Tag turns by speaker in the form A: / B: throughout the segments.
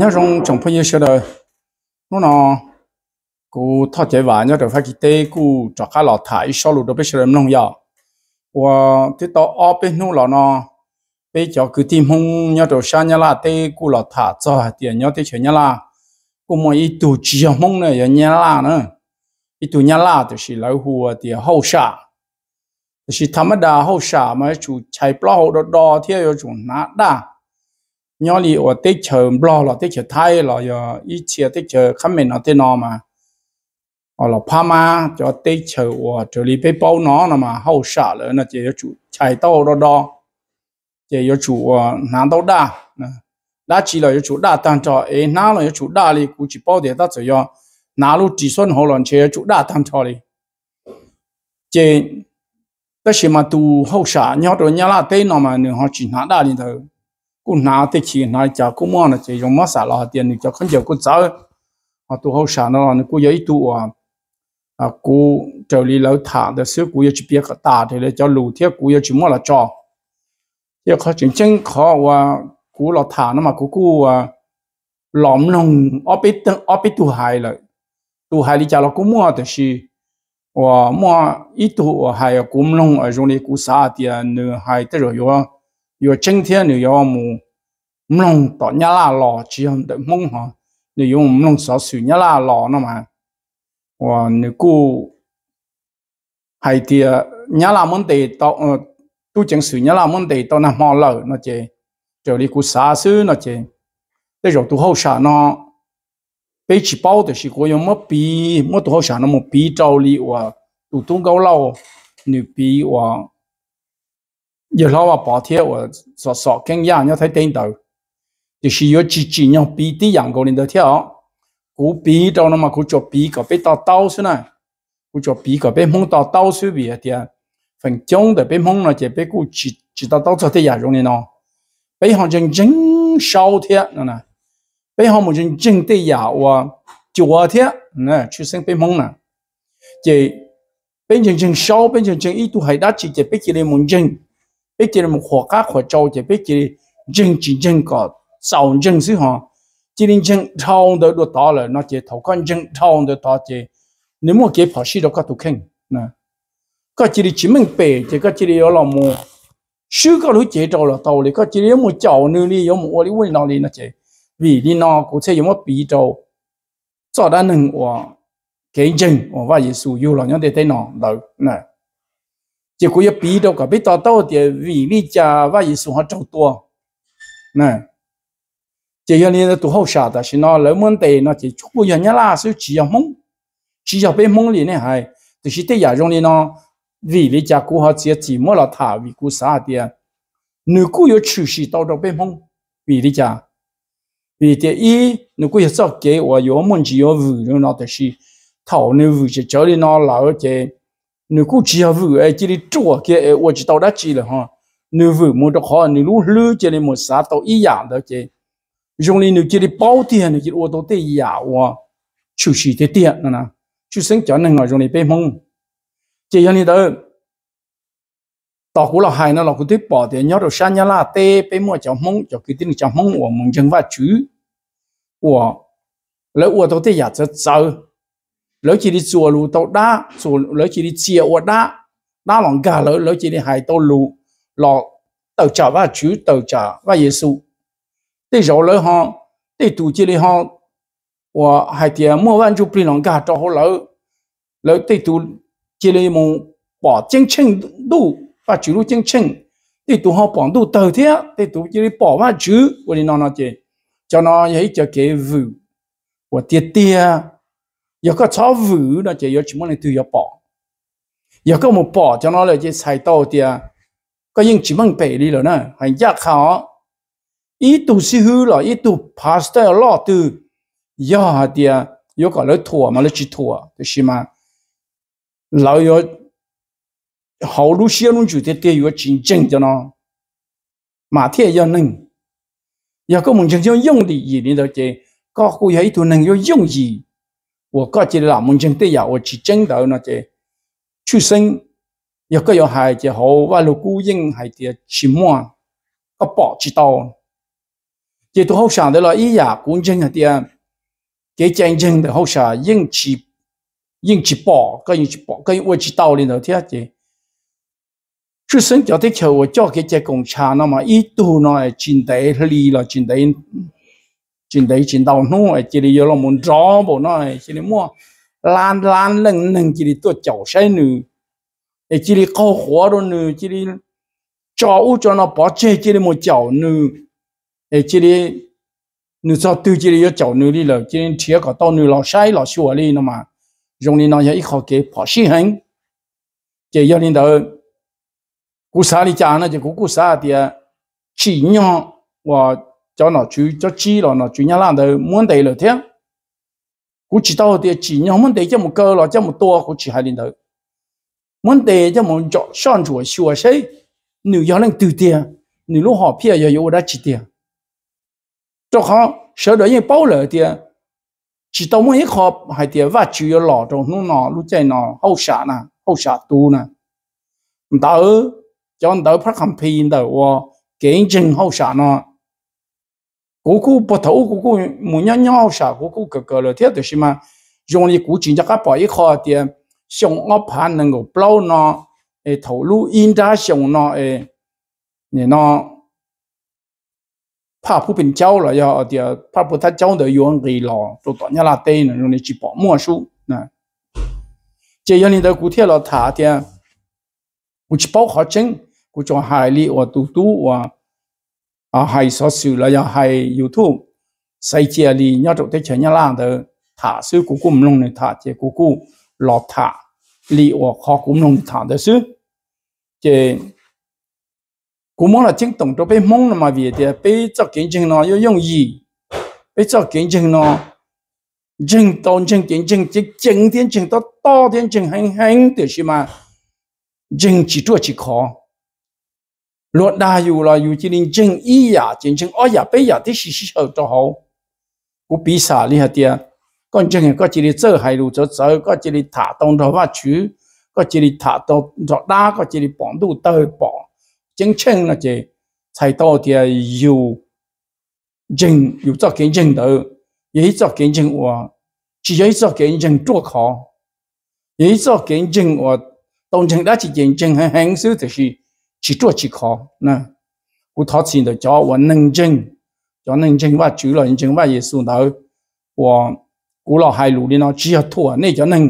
A: nhớ trong trong phong như xưa đó nó nó cô thọ chế vả nhớ được phải kỳ tê cô cho khá lọ thải sau lụt đó bây giờ nông dọ và thế đó ở bên nó lọ nó bây giờ cứ tìm hông nhớ được sao nhớ là tê cô lọ thả cho tiền nhớ tê chơi nhớ là cô mà ít tụ chỉ mông này nhớ là nữa ít tụ nhớ là thì là lấy hùa tiền hậu xạ thì chỉ thầm đà hậu xạ mà chú chạy bao hậu đó đó thì ở chủ nát đà nhỏ li ở tết chờ blo là tết chờ thay là giờ ít chia tết chờ khám mình ở tết nó mà ở là pha ma cho tết chờ ở trở li bé bao nó nó mà hậu sợ nữa là chỉ chủ chạy tàu đó đó chỉ có chủ nán tàu đa đã chỉ là chủ đa tăng cho ấy nán là chủ đa li cũng chỉ bao để ta chỉ cho nán lúc chỉ xuân hồ lần chỉ có chủ đa tăng cho li chỉ tất nhiên mà tu hậu sợ nhau rồi nhau là tết nó mà họ chỉ nán đa đi thôi cú nào thì chỉ nói cho cú mua là chỉ dùng mất xả lo tiền thì cho không nhiều cú sợ mà tôi hậu sản nó là cú giấy tu à à cú trở đi lâu thả để xíu cú yêu chỉ biết cả ta thì để cho lù thiết cú yêu chỉ mua là cho yêu khó chuyện chân khó và cú lo thả nó mà cú cú à lõm nông ở bên tầng ở bên tu hai là tu hai đi cho nó cú mua thì là và mua ít tu hai cú nông ở trong này cú xả tiền hai tới rồi 有今天你要么唔弄到一拉落，只有得梦哈，你用唔弄少少一拉落那嘛，哇，你顾系啲一拉问题到呃，都正少一拉问题到那冇漏那只，就你顾啥事那只，你就都好啥呢？被举报的是国有冇比，冇都好啥那么比照你话，都都够老，你比话。giờ lo mà bỏ thiết, và sợ sợ kinh nghiệm nhau thấy tên đầu thì chỉ có chỉ chỉ nhau bị tí dạng gọi lên đầu thiệt cú bị đâu nó mà cú cho bị có bị tao tao xí này cú cho bị có bị mông tao tao xí bị thì phần chung thì bị mông nó chỉ bị cú chỉ chỉ tao tao cho thấy dạng rồi nó bị họ chân chân sau thiết, nè nè bị họ một chân chân tí dạng và chùa thiết, nè chú sinh bị mông nè chỉ bên chân chân sau bên chân chân ít tu hay đắt chỉ chỉ bị chỉ lên một chân bây giờ một khóa cá khóa châu chỉ biết chỉ dân chỉ dân có sầu dân xứ họ chỉ nên dân thâu được đồ to là nó chỉ thâu con dân thâu được to chỉ nếu mà cái phá sĩ đó có tụ khen nè có chỉ là chỉ mình bè chỉ có chỉ là ở lòng mù sư có lúc chế trâu là tàu thì có chỉ là một chậu nương đi có một ô nào đi nó chỉ vì đi nó cũng sẽ có một bị trâu cho nên hừng của cái dân và vậy sử dụng là những cái tên nó đâu nè 结果要比到个比到到的为你家万一说话走多，那这些年都好傻的，是那老门的那就出人家啦，是只要蒙，只要被蒙里呢还就是对亚种的呢，为你家顾好这寂寞了他为顾啥的，如果有出息到到被蒙，为你家。vì thế ý nó cũng rất kế và yếu mình chỉ yếu vừa nó đó là thầu nó vừa chỉ cho nó là cái nếu cũng chỉ vừa ai chỉ đi chùa kia ai ủa chỉ tao đã chỉ là ha nếu vừa muốn được họ nếu lúc lư chỉ là một xã tao ý giả đó chứ dùng lên nếu chỉ đi bảo tiền nếu chỉ ủa tao tây giả ủa chủ sĩ thế tiền nữa nè chủ sinh cho nên ngồi dùng lên bên mông chỉ như đó tao cũng là hai nó là cũng tiếp bỏ tiền nhớ được sang nhà là tê bên mua cháu mông cháu cái tiền cháu mông ủa mông chân và chữ ủa lấy ủa tao tây giả rất sâu lỡ chỉ đi chùa lù tàu đá chùa lỡ chỉ đi chia ua đá đá lòng gà lỡ lỡ chỉ đi hải tàu lù lọ tàu trả và chú tàu trả và giê xu để rồi lỡ họ đi tụ chỉ đi họ và hai tiền mua văn chú bình lòng gà cho họ lỡ lỡ đi tụ chỉ đi mong bỏ chân chân đủ và chú lù chân chân để tụ họ bỏ đủ tàu thế để tụ chỉ đi bỏ và chú và đi nó nó chơi cho nó ấy cho cái vụ và tiệt tiệt giờ có chó vú nó chỉ giờ chỉ muốn là từ giờ bỏ giờ có một bỏ cho nó là chỉ xài tàu thì có những chỉ mang bể đi rồi nè hành giác khó ý tu sư hư là ý tu pastor lo từ giờ thì giờ có lấy thua mà lấy chỉ thua thì xí mà lão giờ hậu lúc xưa luôn chủ thế tiền giờ chính cho nó mà thế giờ nâng giờ có một chân dùng gì đi đó chứ có cô ấy tu nâng dùng gì 我个只老门前底有我只争到那只出生，有个有害就好，我如孤影系啲什么个博知道，亦都好想到啦，依呀管正系啲几真正的好想应起应起博，个应起博，个我知道哩头啲嘢。出生就啲求我做嘅只共產啊嘛，依度呢，前底呢，前底。chuyện đấy chín đầu nó chỉ đi vô là muốn rõ bộ nó chỉ đi mua lan lan lần lần chỉ đi tôi chậu say nữ chỉ đi câu hóa đồ nữ chỉ đi cho u cho nó bỏ chơi chỉ đi một chậu nữ chỉ đi nữ cho tư chỉ đi vô chậu nữ đi rồi chỉ đi chia cả tao nữ lò say lò xua đi nó mà dùng đi nó giờ ít khó kế bỏ xí hình chỉ giờ đi đâu cú sa đi chả nó chỉ cú cú sa thì à, chỉ nhỏ và cho nó chú cho chi là nó chú nhà làm được muốn đấy là thế cũng chỉ tao thì chỉ nhau muốn đấy cho một cơ là cho một to cũng chỉ hai đến được muốn đấy cho một chỗ son chuột xua xế nếu giáo lên từ tiền nếu lúc họ phía giờ yếu đã chỉ tiền cho họ sửa đấy những bao lời tiền chỉ tao muốn hết họp hai tiền và chủ yếu lọ trong lúc nọ lúc chạy nọ hậu xả nè hậu xả tu nè đỡ cho tao phát hành pin tao kiến chừng hậu xả nọ 哥哥不投，哥哥母娘尿下，哥哥哥哥了，听到是吗？用你过去在那包一花的，想我怕能够包呢？诶，投入应该想呢？诶，你呢？怕不平交了？要点怕不他交的愿意了？都到你那袋里用力去包没收，那，这样你的古去了，他的，去包好整，我装海里我都都我。啊还说修了呀还有土，谁家里要走的钱要浪的，他是姑姑唔弄的他，这姑姑落他，你我靠姑弄的他的是，这姑摸了正懂都被蒙了嘛，别的被做见证咯，要用意，被做见证咯。正当正点正正正点正到多点正很很就是嘛，正只做只考。luật đa dù là dù chỉ nên chân ý ya chân chân ở ya bây ya thì sĩ sĩ hậu cho hậu của bị xả đi hạt tiền còn chân này có chỉ đi chơi hay đủ chơi chơi có chỉ đi thả tông đó và chú, có chỉ đi thả tông đó đa có chỉ đi bỏ đủ tơi bỏ chân chân là chỉ thầy to thì à, dù chân dù cho kiến chân đó ý cho kiến chân của chỉ ý cho kiến chân chỗ khó ý cho kiến chân của đồng chân đã chỉ kiến chân hay hành xử thì chỉ chúa chỉ khó nè cú thọ xin được cho và nâng chân cho nâng chân và chữ là nâng chân và Giêsu đó và cú lo hai lũ đi nó chỉ là thua nên cho nâng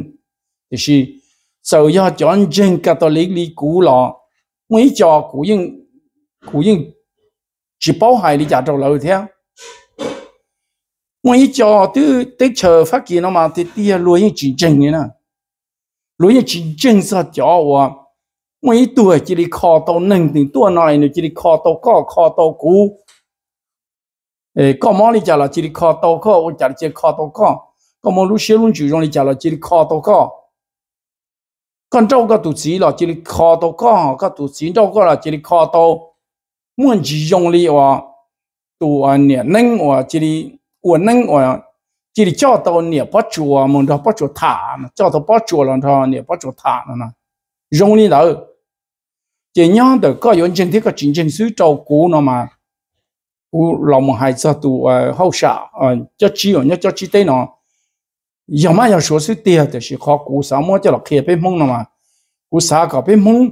A: thì là sau giờ cho nâng chân cái Catholic đi cú lo mấy cho cú yên cú yên chỉ bảo hai đi trả trâu lâu theo mấy cho tư tới chờ phát kiến nó mà thì tia lúa yên chỉ chân như nè lúa yên chỉ chân sao cho và mấy tuổi chỉ đi kho tàu nâng thì tua này nữa chỉ đi kho tàu có kho tàu cũ ê có mỏ đi chả là chỉ đi kho tàu có ô chả chỉ kho tàu có có mỏ lúc xưa luôn chủ rong đi chả là chỉ đi kho tàu có con trâu có tụ chỉ là chỉ đi kho tàu có có tụ chỉ trâu có là chỉ đi kho tàu muốn chỉ dùng đi hoặc tụ à nè nâng hoặc chỉ đi uốn nâng hoặc chỉ đi cho tàu nè bắt chuột mình đó bắt chuột thả cho tàu bắt chuột là thằng nè bắt chuột thả nữa nè rong đi đâu chỉ nhớ được có những chân thiết có chính chân suy trâu cũ nó mà u lòng một hai giờ tụ hậu xã ờ, cho chi ở nhớ cho chi tây nó giờ mà giờ số suy tiền thì sẽ khó cũ sáu mươi cho là kia bên mông nó mà cũ sáu có bên mông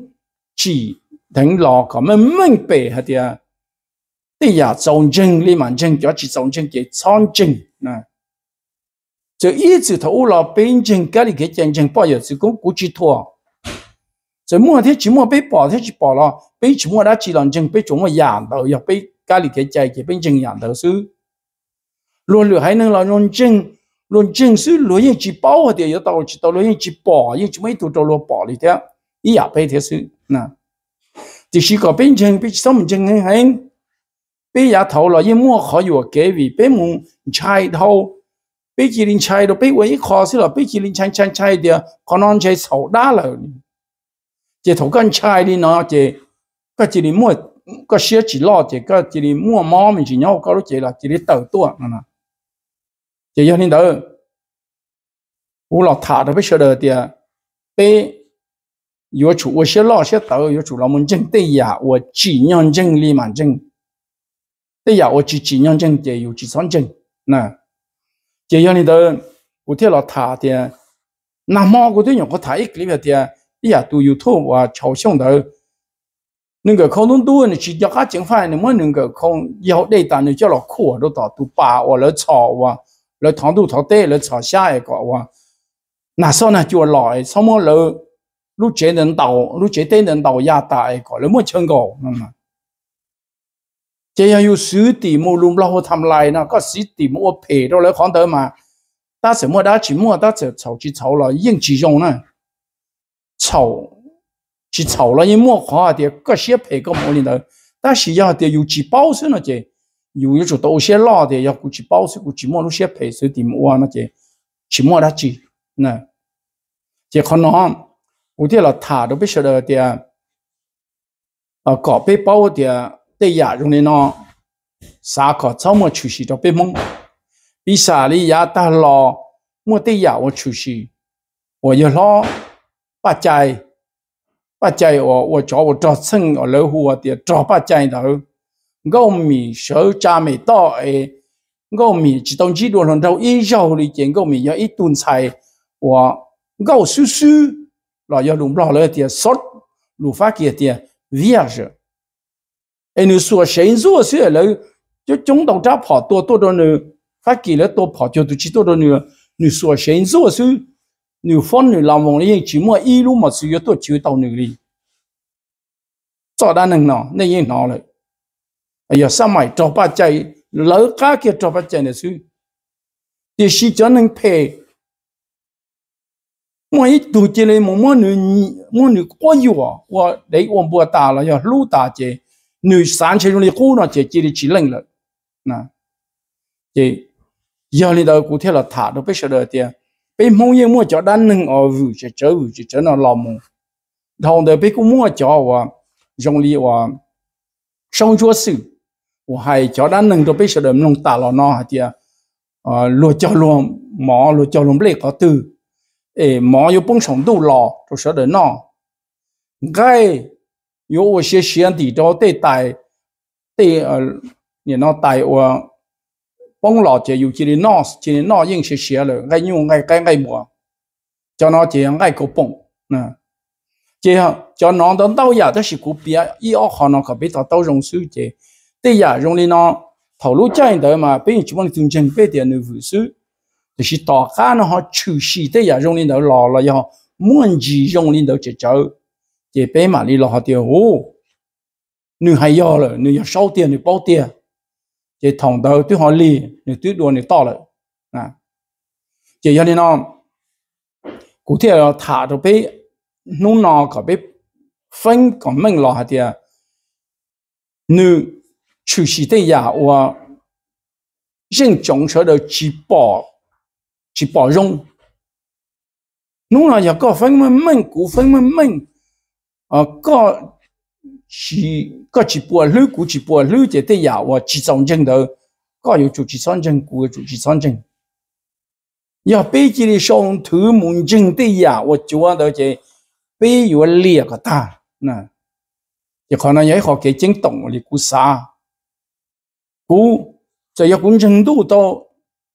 A: chỉ thành lò có mình mình bể hết tiệt bây giờ trồng chân li mà chân cho chỉ trồng chân chỉ trồng chân nè chỉ ít chữ thấu là bên chân cái gì cái chân chân bao giờ chỉ cũng cũ chỉ 所以莫天只莫被 bỏ thế chỉ bỏ lo bị chỉ mua đã chỉ làm chừng bị chúng mà giảm đầu giờ bị cái lịch cái chạy cái bên chừng giảm đầu sư luôn lửa hay năng là luôn chừng luôn chừng sư lúa những chỉ bao thì giờ tàu chỉ tàu lúa những chỉ bỏ những chỉ mấy tụ tàu lúa bỏ đi thế ý à bị thế sư nè thì chỉ có bên chừng bị sống chừng hay hay bị giá thầu là những mua khó kế vì bị mua chai thâu bị chỉ linh chai đó bị quấy khó sư là bị chỉ linh chai chai chai thì còn non chai sầu đá rồi 这头根菜哩呢，这个这里摸个些几落，这个这里摸毛们是鸟搞了这了，这里豆多呢，这要领导，我老塔都不晓得的，被有处我些老些豆有处老们种对呀，我几年种里满种，对呀，我几几年种的有几三种，那这要领导，我听老塔的，那毛我都用个塔一个里面的。伊也都有土啊朝向头。能够可能多呢，去要他情况呢，么能够看以后内单呢，叫了苦都到都把我来炒哇，来糖都炒对，来炒下一个哇。那时候呢就来什么了，路绝人道，路绝对人道也大一个，那么成功，嗯。这样有实地没弄了后他们来呢，个实地没我赔到了看得嘛。但什么他起码他就炒起炒了，硬起用呢。草去草了，因莫花的各些配个毛里头，但是要的有几包身了的，有一种多些辣的要估计包身，估计莫那些配是的莫那的，起莫那几那，这可能有的了他都不晓得的，啊搞被包的对呀，用的呢，啥个草么出息都被蒙，比啥里呀大了，莫对呀我出息，我一老。ba chạy ba chạy ở ở chỗ ở chỗ sân ở lâu hồ thì chỗ ba chạy đó ngô mì sợ cha mì to ấy ngô mì chỉ tông chỉ đồ lần đầu ít giàu thì chỉ ngô mì giờ ít tuần xài và ngô sư sư là giờ đúng lo lời thì sốt lù phát kia thì vierge em nữ sửa sinh sửa sửa lời cho chúng đồng tráp họ tua tua đó nữa phát kỳ là tua họ cho tụi chỉ tua đó nữa nữ sửa sinh sửa sửa 女方女老公呢，只么一路么是越多就到女里，做单能呢，那也拿了，哎呀，上买找把在老家给找把在的时，也是叫能配，我一读起来，我我女我女过有啊，我来我不打了呀，路打这女三千里过呢，这这里去冷了，那这要你到古天了，他都不晓得的。bé mong yên mua cho đan nâng ở vụ chơi chơi vụ chơi chớ nó lòng mù thằng đời bé cũng mua cho và dòng li và song chúa sự và hay cho đan nâng đồ bé sẽ đầm nông tả lò nó hả tia ờ, lùa cho lùa mỏ lùa cho lùa lệ có từ ê mỏ yêu bông sống đủ lò rồi sẽ đầm nó cái yêu và xe xe thì cho tê tài tê ờ, nó tài và bông lọ chỉ dùng chỉ nó chỉ nó yên xì xé rồi ngay nhung ngay cái ngay mùa cho nó chỉ ngay cổ bông nè chỉ cho nó đến đâu giờ đó là cổ bìa, ý ở họ nó có biết tao tao dùng sứ chỉ bây giờ dùng đi nó thầu lúc chơi đó mà bây giờ chúng mình từng chân về tiền nữ vũ sứ thì chỉ tỏ cá nó họ trừ xì bây giờ dùng đi đó lò là do muốn gì dùng đi đó chỉ chơi chỉ bé mà đi lò họ tiêu nữ hay do rồi nữ do sáu tiền nữ bao tiền chỉ thòng đầu tôi hỏi lì thì tôi đùa thì to lại à chỉ cho nên nó cụ thể là thả rồi bé nó nó có bé phân còn mình lo hạt thì nữ chủ sĩ tây giả và dân chống sở đầu chỉ bỏ chỉ bỏ rong nó là giờ có phân mình mình cụ phân mình mình ờ có chỉ có chỉ bùa lư của chỉ bùa lư chỉ tây giả và chỉ song chân đó có yêu chủ chỉ song chân của chủ chỉ song chân giờ bây giờ xong thứ muốn chân tây giả và chúa đó chỉ bây giờ liệt cả ta nè chỉ còn nói vậy họ cái chân tổng là cú sa cú giờ giờ cũng chân đủ to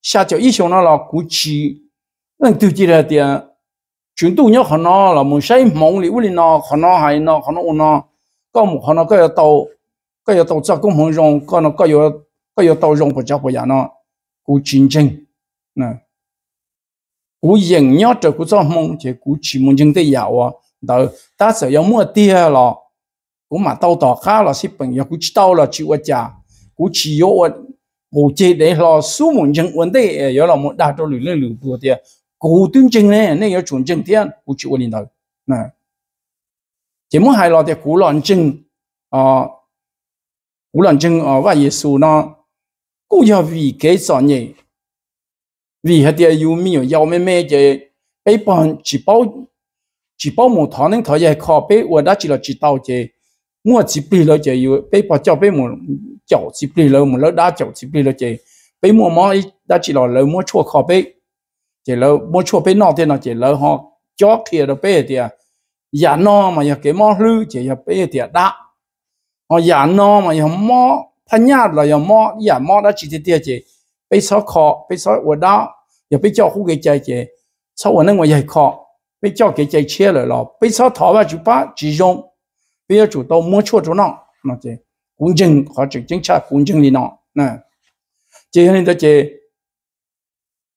A: xa cho xong nó là cú chỉ nên từ chỉ là tiền chuyển đủ nhớ họ là muốn xây mong liệu nó họ nó hay nó họ nó nó có một có tàu có yêu tàu cho cũng muốn rong có nó có yêu có yêu tàu rong của cháu của nó cú chiến tranh nè cú yên nhớ trở cú mong chỉ cú chỉ muốn chân tay giàu à đó ta sẽ có mua tia là cú mà tàu tàu khác là xếp bằng yêu cú chỉ là chịu ở nhà cú chỉ yêu ở cú chỉ để lo số muốn chân vấn đề là muốn đạt cho lười lười bùa tia cú tuyên chân này này yêu chuẩn chân tia cú chịu ở liền chỉ muốn hai lo thì cú lòn chân ờ cú lòn chân ờ và Giêsu nó cú giờ vì cái sợ nhỉ vì hết giờ yêu mi yêu mê mê chứ bây bọn chỉ bảo chỉ bảo một thằng nên thời gian khó bây giờ đã chỉ là chỉ tao chứ mua chỉ bị rồi chứ yêu bây bọn cho một chậu chỉ bị rồi một lỡ đã chỉ bị rồi chứ bây mua mỏ đã chỉ là lỡ mua chua khó bây chỉ lỡ mua chua bây nọ thế nào chỉ lỡ họ chó kia rồi bây giờ giả dạ no mà giờ cái mò lư chỉ giờ bây giờ tiệt đã họ giả dạ no mà giờ mò thanh nhát là giờ mò giả mò đã chỉ tiệt chỉ bây sáu khó bây sáu ở đó giờ bây cho khu cái chơi chỉ sáu ở nơi ngoài giờ khó bây cho cái chơi chia rồi lo bây sáu thọ và chú ba chỉ dùng bây giờ chủ tàu mua chua chỗ nọ nó chỉ quân chừng họ chỉ chính xác quân chừng đi nọ nè chỉ nên đó chỉ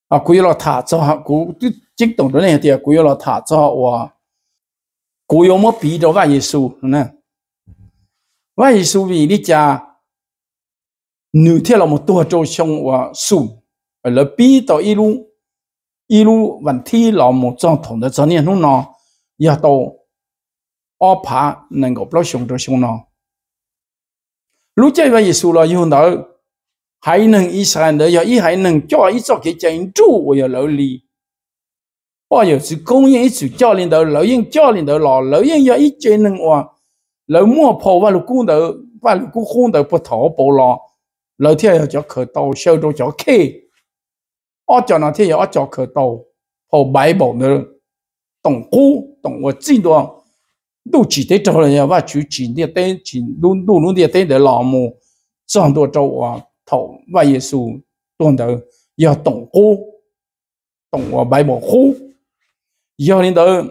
A: à quý lo thả cho họ cũng chính tổng đó này thì quý à, lo thả cho họ kuyomo pi do va yesu na va yesu vi li cha nữ thiết là một tua châu sông và sum ở lớp pi y lu y lu vẫn thi là một trong thùng đó cho nên nó nó giờ tàu ở phá nên gặp lo sông châu sông nó lúc chơi với Giêsu là như đó hãy nâng Israel để giờ ý hãy nâng cho ý cái chân chủ và giờ lì bao giờ công nhân ít sự cho lên đầu lỡ yên cho lên đầu lò lỡ yên do ít chơi nâng hòa lỡ mua phổ và lục đầu và lục cung khung đầu bộ thổ bộ lò lỡ theo cho đầu sâu đồ cho khi ở cho nó theo ở cho khởi đầu phổ bảy bộ nữa tổng khu tổng vật chi đó đủ chỉ thế cho và chú chỉ địa tên chỉ đủ luôn địa để lò mù chọn đồ châu à thổ và Giêsu tuần đầu giờ tổng khu tổng và bảy bộ yo ni tớ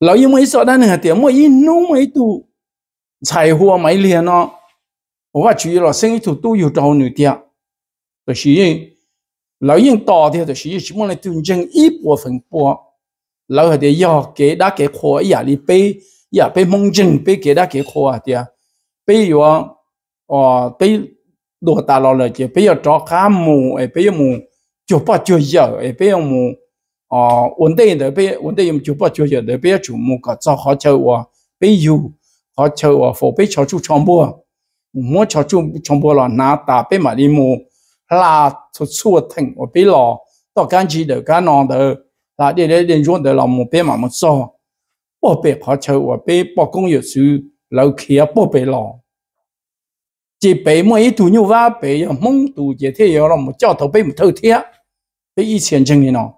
A: lão yêu mấy sợ đan hả tiền mỗi in nú mấy tu chạy hua mấy liền nó và chú ý là sinh thủ tu yêu trâu nữ tiệt tớ sĩ lão yên to thì tớ sĩ chỉ muốn là tuyên chân ít bộ phần bộ lão hả tiền yo kế đã kế khoa ya li bê ya bê mong chân bê kế đã kế khoa tiệt bê yo ờ bê đồ ta lo lời chứ bê yo trò cá mù ấy bê yo mù chụp bao chụp giờ ấy bê mù 哦，稳定的别稳定用九八九九的别主目个造好车我别有好车我否别超出传播，莫超出传播了拿打别马里木拉出出疼我别了到干起的干弄的拉的的人用的了木别马木造，我别好车我别包工业书老企业不别了。chỉ bị mấy tù như va bị mông tù chỉ thế rồi một cho thầu bị một thâu thiết bị ý chuyện chừng gì nào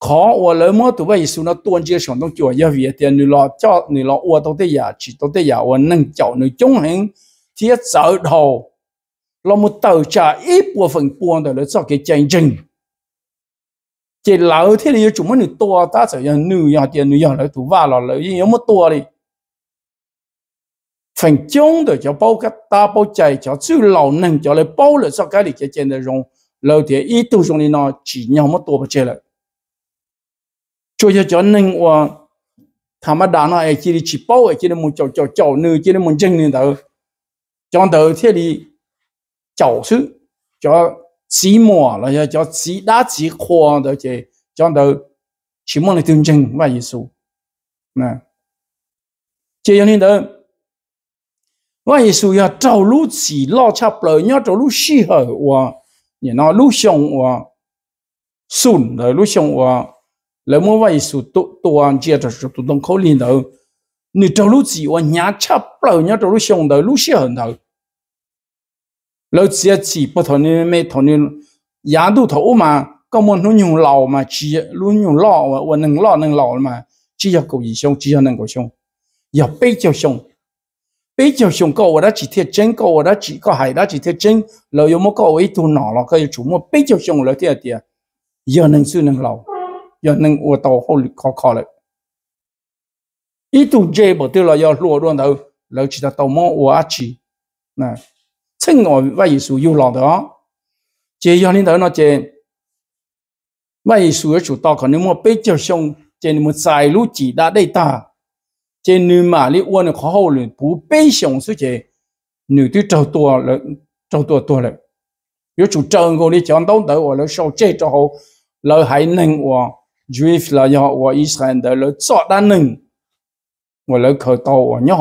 A: khó ua lỡ mơ tụ bây xu nó tuôn chia sống trong chùa giờ việc tiền nữ lo cho nữ lo ua tông tây giả chỉ tông tây giả ua nâng chậu nữ chống hình thiết sợ đầu lo một tờ trả ít ua phần buồn để lấy cho cái chân trình chỉ lỡ thế thì chúng mới nữ tua ta sợ giờ nữ giờ tiền nữ giờ lỡ tụ va lọ lỡ gì một tua đi phần chung rồi cho bao cái ta bao chạy cho chữ lầu nâng cho lỡ bao lỡ cho cái gì cái chân rồi lâu thì ít tu trong đi nó chỉ nhau một to mà chơi lại cho cho cho nên qua tham đà nó chỉ đi chỉ bao chỉ đi muốn chầu chầu chầu nữa chỉ đi muốn chân nữa đó cho đầu thế đi chầu xứ cho chỉ mua là cho chỉ đã chỉ khoa đó chứ cho đầu chỉ muốn là tương chân và số nè chỉ như thế và Giêsu ya trâu lú chỉ lo chắp lời nhớ trâu lú xì hở và nó lú xong và sùn rồi lú xong và lỡ mua vậy số tụ tụ an chia cho số tụ đông khâu liền đầu nửa trâu lú chỉ và nhà cha bao nhà trâu lú xong đầu lú xong đầu lỡ chỉ chỉ bất thằng này mấy thằng này nhà đủ thầu mà có muốn nó nhung lão mà chỉ lú nhung lão và và nâng lò nâng lò mà chỉ cho cầu gì xong chỉ cho nâng cầu xong giờ bây giờ xong bây giờ xong cầu đó chỉ thiệt chân cầu đó chỉ có hải đó chỉ thiệt chân lỡ có một cầu ấy tu nọ là cái chủ mua bây giờ xong lỡ thiệt tiệt giờ nâng sư nâng lão. 要能我到好里靠靠了。一度接不掉了，要落断头，留起他到么我阿去，那趁我外属又老的啊，这要领导那这外属要主到可能我背着胸，这你们在路几大对大，这你嘛你我呢靠好了，不背胸是这，你都找多了，找多多了。有主张我你讲到头我了，手接着好，了还能我。juif là yo wa israel da lo cho dan ning wa lo ko to wa nyo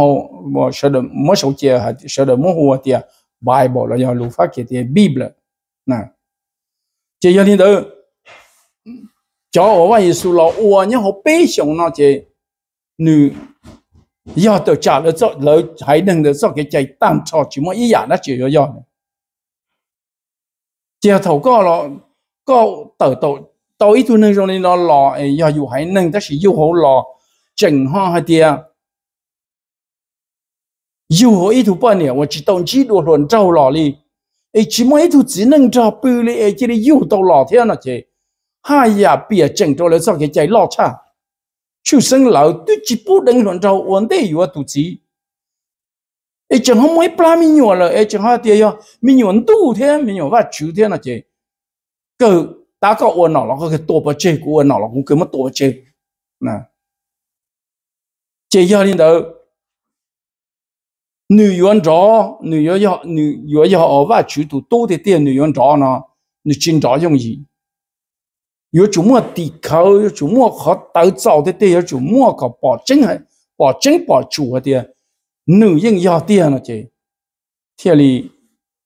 A: wa sha de mo sho che ha sha de mo hu tia bible là yo lu fa ke tia bible nè. che yo ni de cho wa yesu lo wa nyo ho pe xiong nó che nữ yo to trả lo cho lo hai ning de cho cái chạy tam cho chỉ mo yi ya na che yo yo thầu có lo có tờ tội tối thu nâng trong này nó lò ấy do dù hãy nâng ta sẽ dù hổ lò chỉnh hoa hay tia dù hổ ý thủ bao nhiêu và chỉ tổng chỉ đồ luận trâu lò đi ấy chỉ mỗi thủ chỉ nâng cho bự đi ấy chỉ đi dù tàu lò thế nào chứ hai giờ bịa chỉnh cho lấy sao cái chạy lò cha chú sinh lão tuyệt chỉ bút đừng luận trâu vấn đề yếu thủ chỉ ấy chẳng không mấy pla mi nhua rồi ấy chẳng hoa tia yo mi nhua tu thế mi nhua và chú thế nào chứ cự ta có uốn nó nó có cái tổ bờ chế của uốn nó nó cũng cứ mất tổ bờ chế nè chế giờ đi đâu nữ nhân rõ nữ nhân rõ nữ nhân rõ ở và chủ tụ tổ thì tiền nữ nhân rõ nó nữ chính rõ dùng gì yếu chú mua tỷ khâu yếu chủ mua khó tạo 造的 tiền yếu chú mua có bỏ chân hay bỏ chân bỏ chủ hay tiền nữ nhân rõ tiền nó chứ thiệt là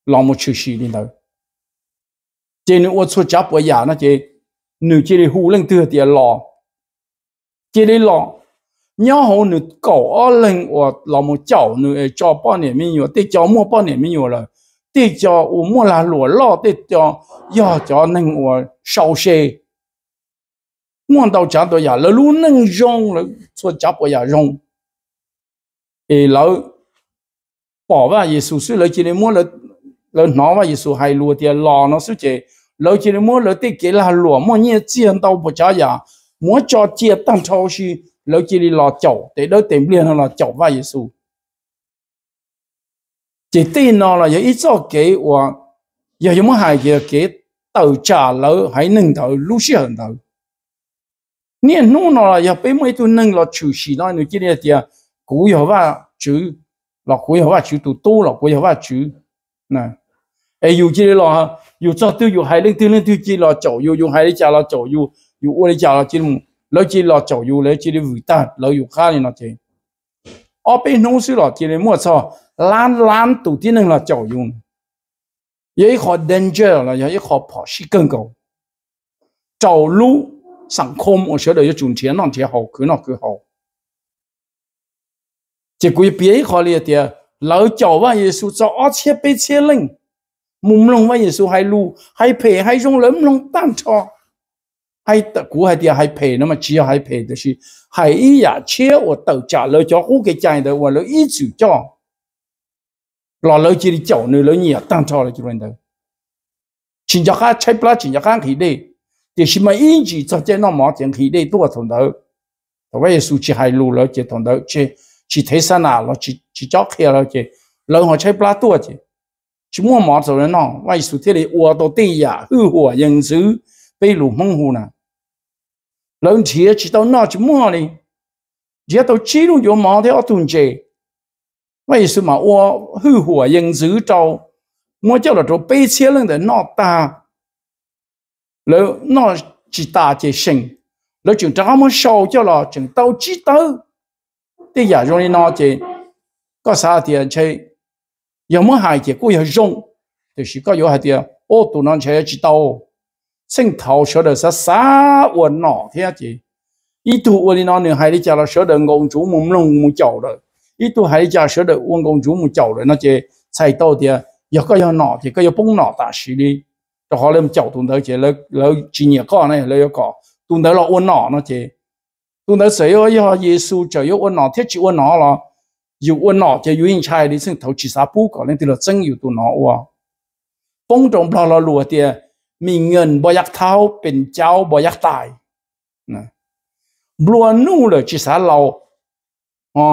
A: lòng một chữ gì đi đâu chế nên ô số chấp với giả nó chế nữ chế đi hú lên thừa tiền lò chế đi lò nhau hồ nữ cổ ở lên ở lò một chậu nữ cho bao nhiêu mình nhiều tê cho mua bao nhiêu mình nhiều rồi tê cho u mua là lúa lò tê cho do cho nên ở sau xe mua đầu trả tôi giả là luôn nên rong là số chấp với giả rong ê lỡ bỏ vào Giêsu sư lỡ chỉ nên mua lỡ lỡ nó vào Giêsu hay lúa tiền lò nó sư chế lỡ chỉ mua lỡ tiết kế là lúa mua nhẹ tiền tàu bột chả giả mua cho chia tăng cho si lỡ chỉ là chậu để đỡ tiền liền là chậu vai Giêsu chỉ tin nó là giờ ít cho kế và giờ chúng hai giờ kế tàu trả lỡ hãy nâng thở lũ xí hận thở nên nó nó là giờ bây mấy tôi nâng là chủ sĩ nói nữa chỉ là thì cú giờ và chữ là cú giờ và chữ tụ tu là cú giờ và chữ nè ai dù chỉ là อยู่จอตัวอยู่ไฮเล่นตัวเล่นตัวจีรอโจอยู่อยู่ไฮเล่จ่ารอโจอยู่อยู่อ้วนจ่ารอจีมุแล้วจีรอโจอยู่แล้วจีได้วิตาเราอยู่ข้านี่นะเจอ๋อเป็นน้องสิรอจีเลยมั่วซอล้านล้านตัวที่หนึ่งรอโจอยู่ยังขอ danger ละยังขอพอชิเกินกู走路สังคม我觉得要赚钱让钱好คือ那คือ好结果别考虑的老早万耶稣做二千八千零。mum long vay yesu hai lu hai pe hai jong lem long tan cho hai ta cú hai dia hai pe nó mà chỉ hai pe được là hai ý ya dạ chia ở tàu trả lời cho khu cái chạy đó và lời ý chủ cho lo lời chỉ đi chậu nơi lời nhiều à, tan cho là chuyện đó chỉ cho khác chạy pla chỉ cho khác khí đi thì khi mà ý chỉ cho chơi nó mà tiền khí đi tôi thằng đó và vậy số chỉ hai lu lời chỉ thằng đó chỉ chỉ thấy sao nào chỉ chỉ cho kia rồi chỉ lời họ chạy pla tôi chỉ chúng mua mỏ rồi nó vậy số thế này ua tổ tê ya hư hùa dân dữ bây lù mông hù nà lớn chia chỉ tao nó chúng mua đi chỉ tao chỉ luôn chỗ mỏ thế ở tuần chế vậy số mà ua hư hùa dân dữ trâu mua cho là chỗ bây chia lên để nó ta lỡ nó chỉ ta chỉ sinh lỡ chúng ta mà sâu cho là chúng tao chỉ tao tê ya rồi nó chỉ có sao thì chơi 有冇係嘅嗰樣用，就是個有係啲我都能才知道，聖頭說的是啥文咯，聽下子，一度我哋那女孩你講了說的公主母弄母教的，一度還講說的問公主母教的那些菜到底有個有哪嘅，個有崩哪大事哩，就可能教同頭嘅，你你專業講呢，你要講同頭落問哪那些，同頭誰要要耶穌就要問哪，天主問哪咯。อยู่อ้วนหนอจะอยู่ิงชายดิซึ่งเถาชีสาผู้ก่อนนล่นตี่เราซึ่งอยู่ตัวหนออวปงตรงพลอเรัวเตียมีเงินบอยักเท้าเป็นเจ้าบอยักตายนะบัวนู่เลยชีสาเราอ๋อ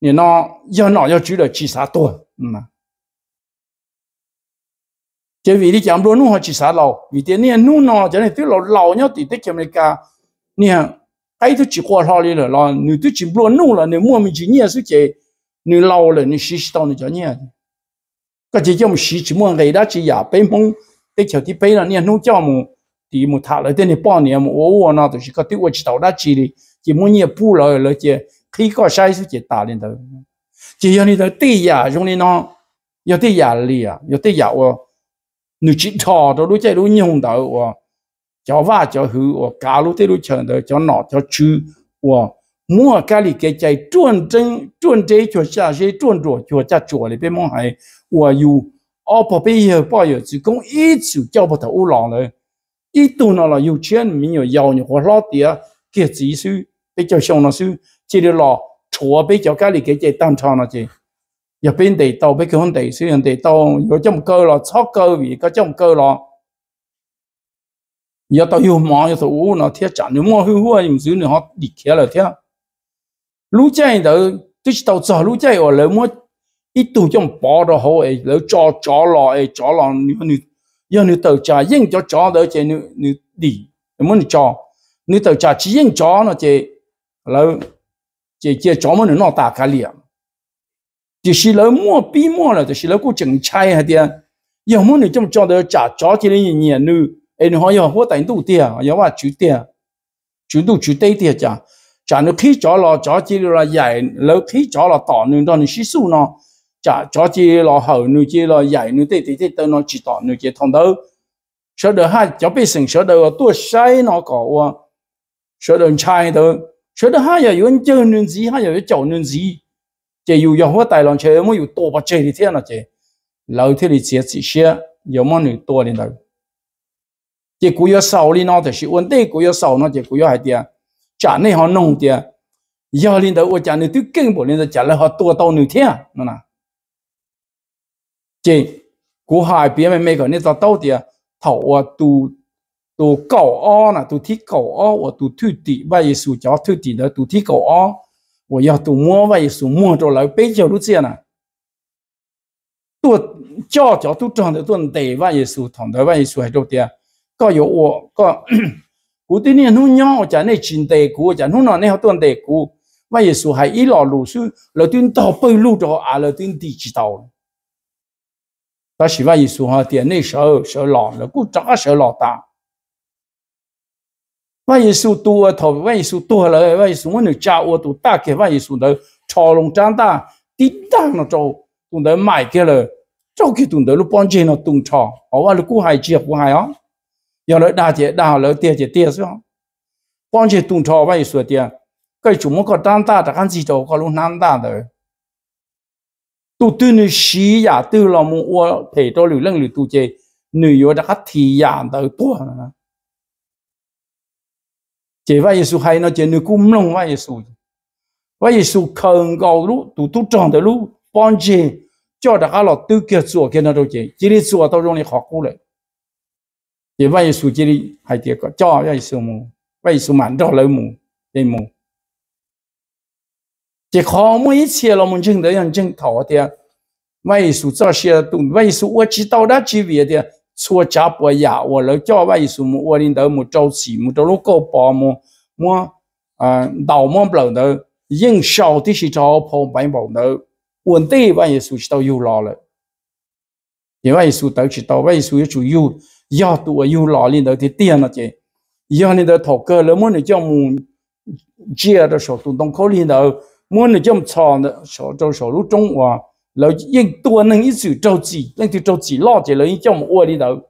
A: เนี่ยนอย้อนหนอยยจื้อเลยชีสาตัวนะจะวีดีจำบลัวนู่หัวจีสาเราวิทีเนี่ยนู่นอจะในที่เราเราเนี่ยติดที่อเมริกาเนี่ย ai tu chỉ qua lo đi là lo nữ tu chỉ luôn nung là nữ mua mình chỉ nhẹ suy chế nữ lâu là nữ xí tao nữ cho nhẹ cái chỉ cho một chỉ mua này đã chỉ mông để cho thì bé là nhẹ nung cho thì một thà lại tên này bao nhiêu một ô ô chỉ có tiêu chỉ tao chỉ đi chỉ mua nhẹ bu rồi rồi chỉ khi có suy chế ta lên tới chỉ cho nữ tới tì giả trong này nó giờ à giờ tì giả ô chỉ thò đó đối chơi đối nhung đó ô cho va cho hư và cá lú thế lú chờ đợi cho nọ cho chư và mua cái gì cái chạy chuẩn chân chuẩn chế cho xa chế chuẩn rồi cho cha chùa để bên mong hay và dù ở bộ bây giờ bao giờ chỉ công ít chịu cho bộ đầu lòng rồi ít tu nó là yêu chuyện mình nhiều yêu nhau, hoặc lo địa kia chỉ sư bây giờ xong nó sư chỉ được lo chùa bây giờ cái gì cái chạy tam tròn nó chứ, giờ bên đầy tàu bên kia không đầy sư bên đầy tàu có trong cơ là chót cơ vì có trong cơ là giờ tao hiểu mò giờ tao u nó thiết chán nếu mò hư mình thì này họ đi kia là thế lũ chạy đó tôi chỉ tao sợ lũ chạy ở lấy mua ít tuổi trong bỏ đó hồ ấy lấy cho chó lò ấy chó lò nếu như giờ nếu tao trả yên cho cho đó chạy nếu nếu đi muốn cho nếu tao trả chỉ yên cho nó chạy lấy chạy chạy chó mà nó ta cả liền thì xí lấy mua bi mua là thì xí lấy cô chừng chạy hay thế giờ muốn nếu trong cho đó trả cho thì lấy nhiều nữa em họ giờ hỗ tài đủ tiền giờ mà chú tiền chú đủ chú tây tiền chả chả nó khi chó lò chó chỉ là dạy lỡ khi chó là tỏ nên đó nên xí xu nó chả chó chỉ là hở nên chỉ là dạy nên tây tây tây tây nó chỉ tỏ nên chỉ thằng đâu sợ được hai chó bị sừng sợ được tua sai nó có sợ được chai đó sợ được hai giờ vẫn chơi nên gì hai giờ vẫn chậu nên gì chỉ dù giờ hỗ tài lòng chơi mới dù tổ bạch chơi thì thế nào chơi lâu thế thì chết chỉ xe giờ mà người tua đến đâu 这古药少哩喏，就是问题古药少喏，这古药还点，家内好弄点，要领导我家内都更不领导家内好多到牛天，喏呐。这古海边没没个，你到到底头我都都高傲呢，都提高傲，我都土地，万一暑假土地的都提高傲，我要都摸万一暑摸着来北角都这样呢。多教教都长得多地，万一暑躺在万一暑还着点。ก็อยู่อวก็กูที่นี่นู่นย่อจะในจินเตกูจะนู่นนอนในเขาตัวเตกูว่าเยซูให้อีหล่อลูซูเราตื่นต่อไปลูดออาเราตื่นดิจิตอลแต่สิว่าเยซูเขาเตียนในเสือเสือหล่อแล้วกูจ้าเสือหล่อตาว่าเยซูตัวทบว่าเยซูตัวเลยว่าเยซูวันหนึ่งจ้าอวตัวตาเกว่าเยซูเดอชอลงจานตาติดตั้งนะโจตุนเดอไม่เกเลยเจ้าเกตุนเดอลูกปอนเจนตุนชอเอาว่าลูกกูหายเจียกูหายอ๋อ giờ lợi đa chế đa lợi tiền chế tiền sao quan chế tụng thọ vậy số tiền cái chúng nó có tan ta đã ăn gì đâu có luôn nan ta rồi tu tu nữ sĩ giả tu là muốn ô thể cho lưu lăng lưu tu chế nữ yếu đã khát thì giả tới tua chế vậy số hay nó chế nữ cũng lòng vậy số vậy số cần cầu lúc tu tu tròn tới lúc quan chế cho đã khát lọ tư kia chùa kia nó đâu chế chỉ đi chùa tao trong này học cũ lại thì vậy số chỉ đi hay tiếc có cho vậy số mù vậy số mặn đó lâu mù đây mù chỉ khó mỗi chia là mình chứng đấy anh chứng thọ thì vậy số cho xe tụng vậy số tôi chỉ tao đã chỉ việc thì số chấp và giả và lâu cho vậy số mù và đến đó một trâu chỉ một trâu lúc có bỏ mù mua à đầu mua bầu đó nhưng sau thì chỉ cho phô bánh bầu đó ổn định vậy số chỉ tao yêu lo rồi 因为数都知道，为数也主要。要多有老领导的点了去，要领导讨个了，么你叫母接的手动动口领导，么你叫操的手就手入中华，然后应多能一手着急，那就着急老去了，你叫我领导，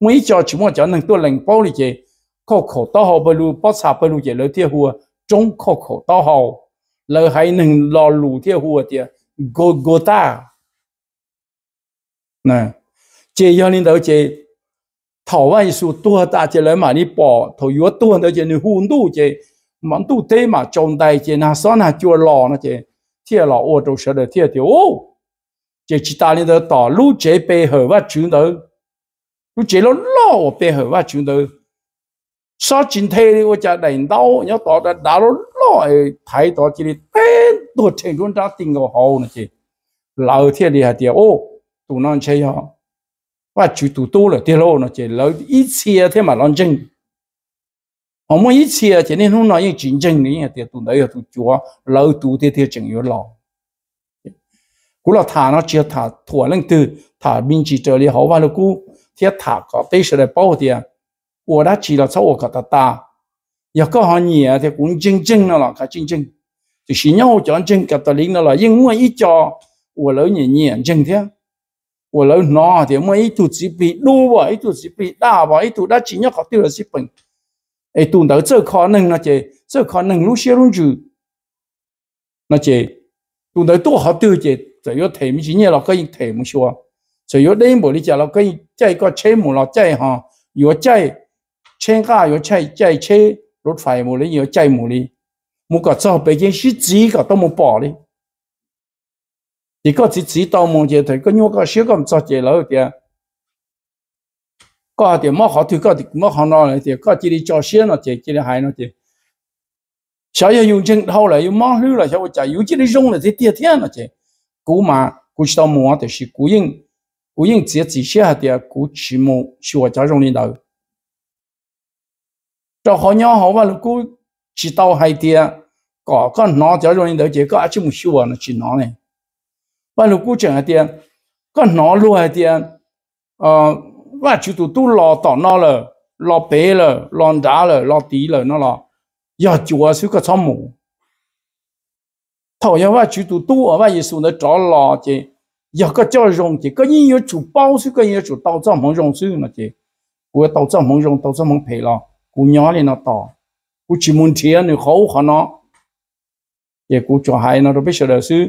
A: 我一叫起码叫能多能包里去，靠口到好不如把茶不如去了贴货，中靠口到好，然后还能老路贴货的，够够大，那。chị do nên đỡ chị thảo ai số tua ta chỉ lấy mà ni bỏ thảo yếu tua nó chỉ ni hun tu chỉ món tu thế mà trồng tay chỉ na son na chua lò nó chỉ thiệt lò ô trâu sợ đời thiệt thì ô chỉ chỉ ta lên đó tỏ lũ chế bê hở và chúng đó lũ chế nó lò bê hở và chúng đó sao chính thế đi ô chả đẩy đau nhớ tỏ đã đã nó lò thấy tỏ chỉ đi tên đồ chơi luôn ra tình ngầu hậu nó chỉ lão thiệt đi hả thiệt, ô tụi non chơi họ và chủ tụ tu là tiền lô nó chỉ lấy ít chia thế mà lon chân họ muốn ít chia chỉ nên không nói những chuyện chân này thì tụ đấy là tụ chúa lấy tụ thì thì chẳng yếu lò cú là thả nó chia thả thua lên từ thả bên chỉ trở đi hậu là cú thì thả có bây giờ là bao thì à, ủa đã chỉ là sau cả ta ta giờ có họ nhẹ thì cũng chân chân nó là cả chân chân thì xin nhau chọn chân cả ta lính nó là nhưng mà ít cho ủa lỡ nhẹ nhẹ chân thế 我老拿的每土几笔，多吧一土几笔，大吧一土大几年好丢了几本。哎，读到这可能那些，这可能路线路就那些，读到多好丢些，只要题目几年了可以题目说，只要内幕你讲了可以再个车目了再哈，要再参加要再再车，路费目你要再目哩，冇个做北京是自己个都冇报哩。一个只指导梦者，佢個因為個小咁作者佬啲，個啲冇好睇，個啲冇好鬧嚟啲，個只啲做先咯，只只啲係咯啲。小嘢用正後嚟，要忙去啦，小我就有只啲用嚟啲啲天咯只。古嘛，古知道冇啊，就是古應古應只只些下啲古詞冇，是我就用嚟到。就好樣好話，古知道係啲，個個攞就用嚟到，只個阿只冇少啊，只攞呢。và lúc cũ chẳng tiền có nó luôn tiền ờ và chú tụ tu lò tỏ nó là lò bé là lò đá là lò tí là nó là giờ chúa sư có xong mù thầu giờ và chú tụ tu ở và giêsu nó trò lò chứ giờ có cho rong chứ có nhiều yếu chủ bao sư có nhiều chủ tàu trong mong rong sư nó chứ của tàu trong mong rong tàu trong mong phê lò của nhỏ lên nó tỏ của chỉ muốn thiền thì khó khăn nó vậy của cho hai nó đâu biết sợ sư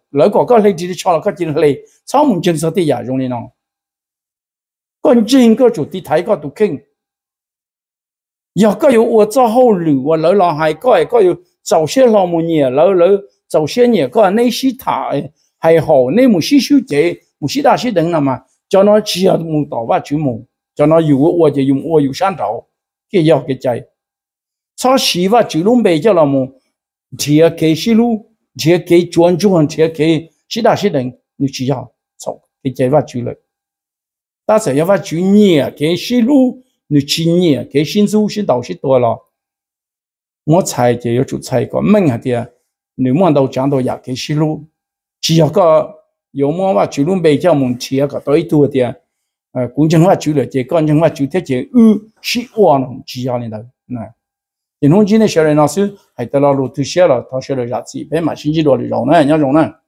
A: lỡ có có lấy chỉ cho là cái chỉ lấy sau mình chân sợ thì giả dùng đi nó còn chính có chủ tí thấy có tụ kinh giờ có yếu ở cho hậu lử và lỡ là hay có có yếu sau xe lo nhẹ lỡ lỡ sau nhẹ có nên sĩ thả hay hậu nên một sĩ sư chế một sĩ đại sĩ đừng nào mà cho nó chỉ là một tổ và chữ mù cho nó dùng ở chỉ dùng ở dùng sáng cái giờ cái chạy sau sĩ và chữ luôn bây giờ là một chỉ cái sĩ luôn chỉ cái chuẩn chú hơn chỉ cái chỉ đã chỉ định như chỉ học xong cái giải pháp chủ lực ta chỉ cái 思路你去 nghĩa cái sinh du sinh đầu 是多了我才就要做才个问下啲你望到讲到也 cái 思路只要个有冇话主論比較問題啊個對多啲誒，古人話主嚟，即係講人話主睇即係，嗯，是話唔知啊，你睇，嗱。Et non, j'ai ne she re na si hai toucher là, lu tu le ma lo na ya